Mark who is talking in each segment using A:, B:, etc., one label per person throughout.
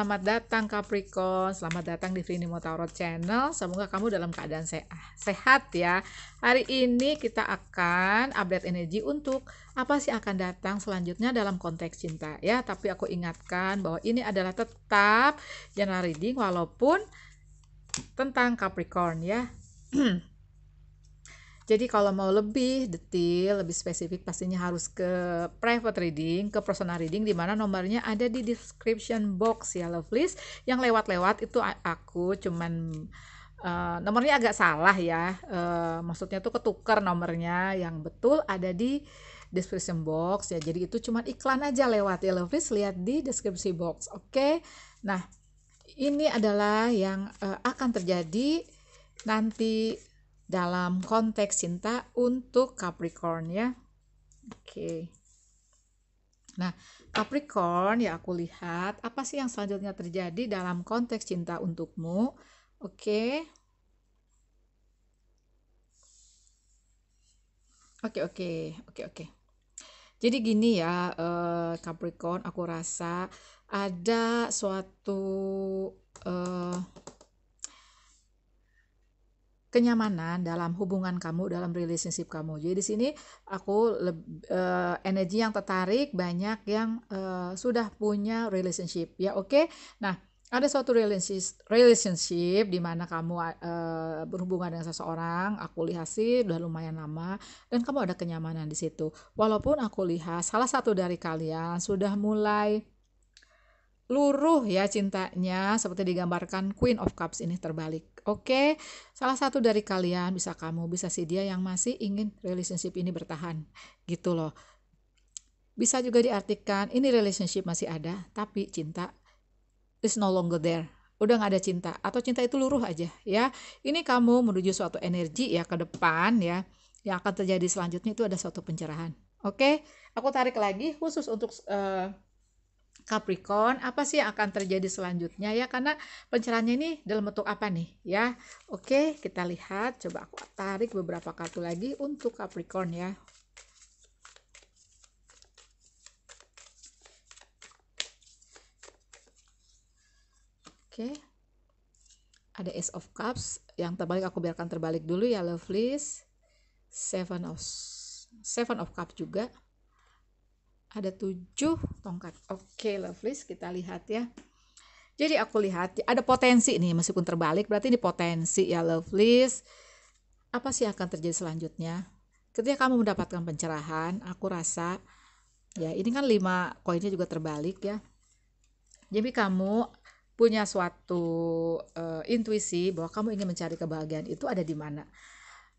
A: Selamat datang Capricorn, selamat datang di Vini Motorot Channel. Semoga kamu dalam keadaan se sehat ya. Hari ini kita akan update energi untuk apa sih akan datang selanjutnya dalam konteks cinta ya. Tapi aku ingatkan bahwa ini adalah tetap general reading walaupun tentang Capricorn ya. Jadi kalau mau lebih detail, lebih spesifik pastinya harus ke private reading, ke personal reading di mana nomornya ada di description box ya Lovelies. Yang lewat-lewat itu aku cuman Uh, nomornya agak salah ya, uh, maksudnya tuh ketukar nomornya yang betul ada di description box ya. Jadi itu cuma iklan aja lewat ya Lovis lihat di deskripsi box, oke? Okay? Nah ini adalah yang uh, akan terjadi nanti dalam konteks cinta untuk Capricorn ya. Oke. Nah, Capricorn ya aku lihat apa sih yang selanjutnya terjadi dalam konteks cinta untukmu? Oke. Oke, oke. Oke, oke. Jadi gini ya, eh, Capricorn, aku rasa ada suatu kenyamanan dalam hubungan kamu dalam relationship kamu. Jadi di sini aku uh, energi yang tertarik banyak yang uh, sudah punya relationship ya oke. Okay? Nah ada suatu relationship, relationship di mana kamu uh, berhubungan dengan seseorang, aku lihat sih udah lumayan lama dan kamu ada kenyamanan di situ. Walaupun aku lihat salah satu dari kalian sudah mulai luruh ya cintanya seperti digambarkan Queen of Cups ini terbalik. Oke, salah satu dari kalian bisa kamu, bisa si dia yang masih ingin relationship ini bertahan. Gitu loh. Bisa juga diartikan ini relationship masih ada, tapi cinta is no longer there. Udah nggak ada cinta atau cinta itu luruh aja ya. Ini kamu menuju suatu energi ya ke depan ya. Yang akan terjadi selanjutnya itu ada suatu pencerahan. Oke, aku tarik lagi khusus untuk uh, Capricorn, apa sih yang akan terjadi selanjutnya ya? Karena pencerahannya ini dalam bentuk apa nih ya? Oke, kita lihat. Coba aku tarik beberapa kartu lagi untuk Capricorn ya. Oke. Ada Ace of Cups yang terbalik aku biarkan terbalik dulu ya Lovelies. Seven of Seven of Cups juga ada tujuh tongkat. Oke, okay, lovelies, kita lihat ya. Jadi aku lihat ada potensi nih, meskipun terbalik berarti ini potensi ya, lovelies. Apa sih yang akan terjadi selanjutnya? Ketika kamu mendapatkan pencerahan, aku rasa ya ini kan lima koinnya juga terbalik ya. Jadi kamu punya suatu uh, intuisi bahwa kamu ingin mencari kebahagiaan itu ada di mana.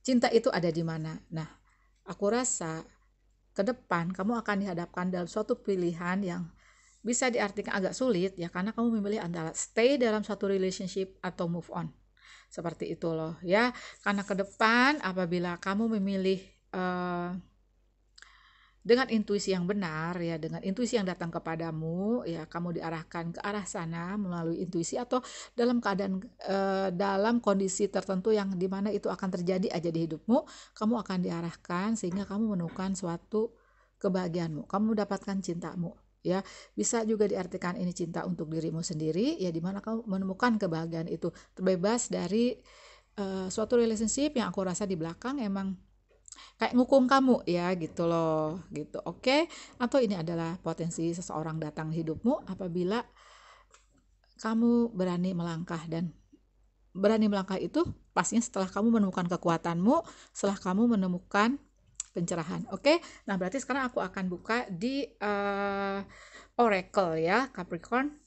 A: Cinta itu ada di mana. Nah, aku rasa ke depan kamu akan dihadapkan dalam suatu pilihan yang bisa diartikan agak sulit ya karena kamu memilih antara stay dalam suatu relationship atau move on. Seperti itu loh ya. Karena ke depan apabila kamu memilih uh, dengan intuisi yang benar ya dengan intuisi yang datang kepadamu ya kamu diarahkan ke arah sana melalui intuisi atau dalam keadaan eh, dalam kondisi tertentu yang dimana itu akan terjadi aja di hidupmu kamu akan diarahkan sehingga kamu menemukan suatu kebahagiaanmu kamu mendapatkan cintamu ya bisa juga diartikan ini cinta untuk dirimu sendiri ya dimana kamu menemukan kebahagiaan itu terbebas dari eh, suatu relationship yang aku rasa di belakang emang kayak ngukung kamu ya gitu loh gitu oke okay? atau ini adalah potensi seseorang datang hidupmu apabila kamu berani melangkah dan berani melangkah itu pastinya setelah kamu menemukan kekuatanmu setelah kamu menemukan pencerahan oke okay? nah berarti sekarang aku akan buka di uh, oracle ya Capricorn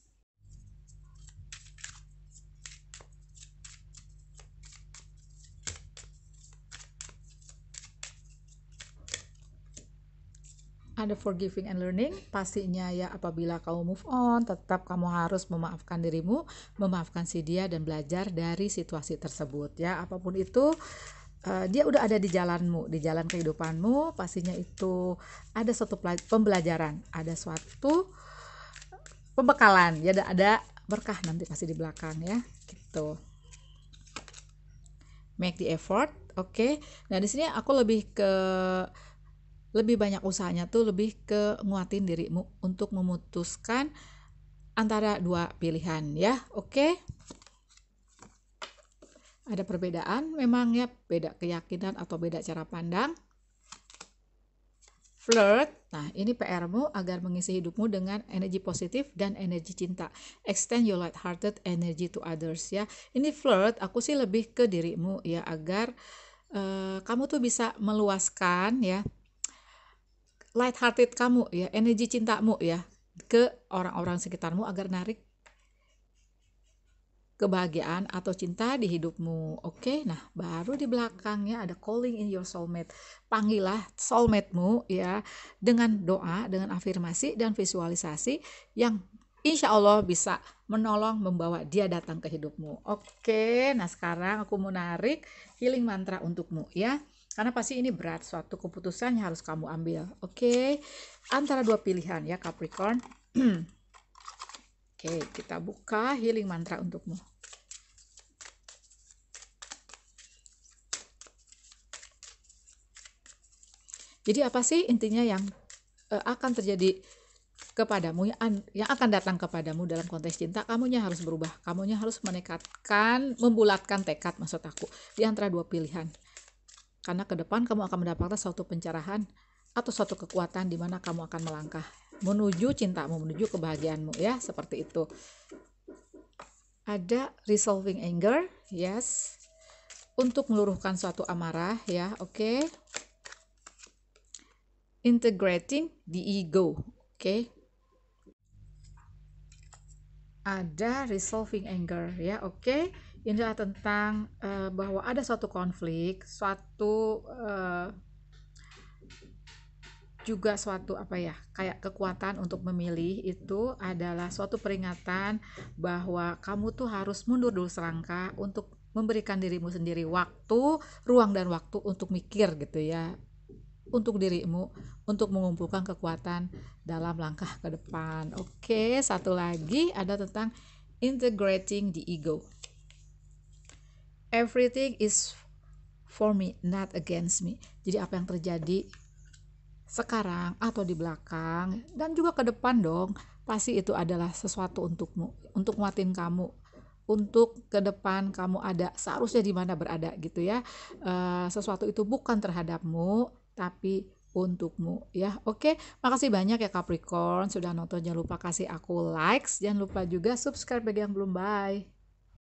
A: ada forgiving and learning pastinya ya apabila kamu move on tetap kamu harus memaafkan dirimu memaafkan si dia dan belajar dari situasi tersebut ya apapun itu uh, dia udah ada di jalanmu, di jalan kehidupanmu, pastinya itu ada suatu pembelajaran, ada suatu pembekalan, ya ada, ada berkah nanti pasti di belakang ya, gitu. Make the effort, oke. Okay. Nah di sini aku lebih ke lebih banyak usahanya tuh lebih ke nguatin dirimu untuk memutuskan antara dua pilihan ya oke okay? ada perbedaan memang ya beda keyakinan atau beda cara pandang flirt. Nah, ini PR-mu agar mengisi hidupmu dengan energi positif dan energi cinta. Extend your light-hearted energy to others ya. Ini flirt, aku sih lebih ke dirimu ya agar uh, kamu tuh bisa meluaskan ya light hearted kamu ya, energi cintamu ya ke orang-orang sekitarmu agar narik kebahagiaan atau cinta di hidupmu. Oke, okay? nah baru di belakangnya ada calling in your soulmate. Panggillah soulmate-mu ya dengan doa, dengan afirmasi dan visualisasi yang insya Allah bisa menolong membawa dia datang ke hidupmu. Oke, nah sekarang aku mau narik healing mantra untukmu ya. Karena pasti ini berat, suatu keputusan yang harus kamu ambil. Oke, okay? antara dua pilihan ya Capricorn. Oke, okay, kita buka healing mantra untukmu. Jadi apa sih intinya yang uh, akan terjadi kepadamu yang akan datang kepadamu dalam konteks cinta kamunya harus berubah kamunya harus menekatkan membulatkan tekad maksud aku di antara dua pilihan karena ke depan kamu akan mendapatkan suatu pencerahan atau suatu kekuatan di mana kamu akan melangkah menuju cintamu, menuju kebahagiaanmu ya, seperti itu. Ada resolving anger, yes. Untuk meluruhkan suatu amarah ya, oke. Okay. Integrating the ego, oke. Okay ada resolving anger ya oke okay? ini adalah tentang uh, bahwa ada suatu konflik suatu uh, juga suatu apa ya kayak kekuatan untuk memilih itu adalah suatu peringatan bahwa kamu tuh harus mundur dulu serangka untuk memberikan dirimu sendiri waktu ruang dan waktu untuk mikir gitu ya untuk dirimu untuk mengumpulkan kekuatan dalam langkah ke depan. Oke, satu lagi ada tentang integrating the ego. Everything is for me, not against me. Jadi apa yang terjadi sekarang atau di belakang dan juga ke depan dong, pasti itu adalah sesuatu untukmu, untuk nguatin kamu, untuk ke depan kamu ada seharusnya di mana berada gitu ya. E, sesuatu itu bukan terhadapmu, tapi untukmu ya oke makasih banyak ya Capricorn sudah nonton jangan lupa kasih aku likes jangan lupa juga subscribe bagi yang belum bye